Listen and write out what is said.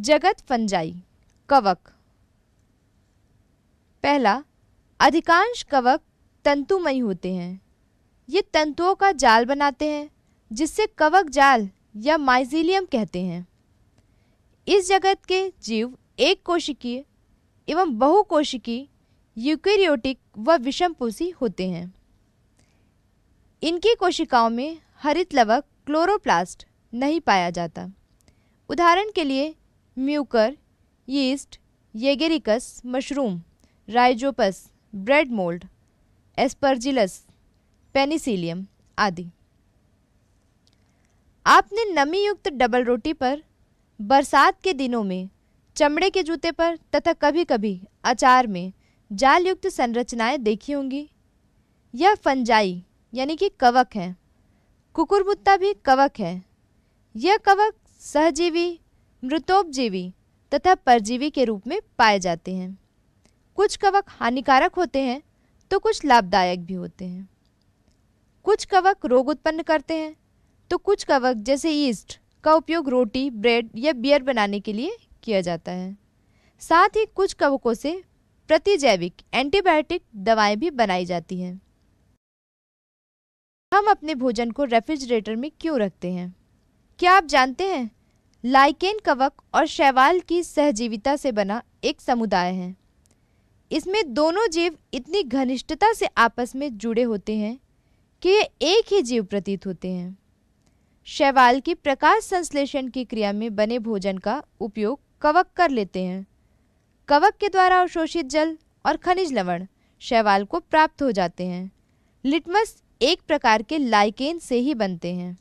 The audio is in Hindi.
जगत फंजाई कवक पहला अधिकांश कवक तंतुमय होते हैं ये तंतुओं का जाल बनाते हैं जिससे कवक जाल या माइजीलियम कहते हैं इस जगत के जीव एक कोशिकीय एवं बहुकोशिकीय यूकेरियोटिक व विषमपोषी होते हैं इनकी कोशिकाओं में हरित लवक क्लोरोप्लास्ट नहीं पाया जाता उदाहरण के लिए Mucor yeast Agaricus mushroom Rhizopus bread mould Aspergillus Penicillium आदि आपने नमी युक्त डबल रोटी पर बरसात के दिनों में चमड़े के जूते पर तथा कभी कभी अचार में जाल युक्त संरचनाएं देखी होंगी यह फंजाई यानी कि कवक है कुकुरबुत्ता भी कवक है यह कवक सहजीवी मृतोपजीवी तथा परजीवी के रूप में पाए जाते हैं कुछ कवक हानिकारक होते हैं तो कुछ लाभदायक भी होते हैं कुछ कवक रोग उत्पन्न करते हैं तो कुछ कवक जैसे ईस्ट का उपयोग रोटी ब्रेड या बियर बनाने के लिए किया जाता है साथ ही कुछ कवकों से प्रतिजैविक एंटीबायोटिक दवाएं भी बनाई जाती हैं हम अपने भोजन को रेफ्रिजरेटर में क्यों रखते हैं क्या आप जानते हैं लाइकेन कवक और शैवाल की सहजीविता से बना एक समुदाय है इसमें दोनों जीव इतनी घनिष्ठता से आपस में जुड़े होते हैं कि ये एक ही जीव प्रतीत होते हैं शैवाल की प्रकाश संश्लेषण की क्रिया में बने भोजन का उपयोग कवक कर लेते हैं कवक के द्वारा अवशोषित जल और खनिज लवण शैवाल को प्राप्त हो जाते हैं लिटमस एक प्रकार के लाइकेन से ही बनते हैं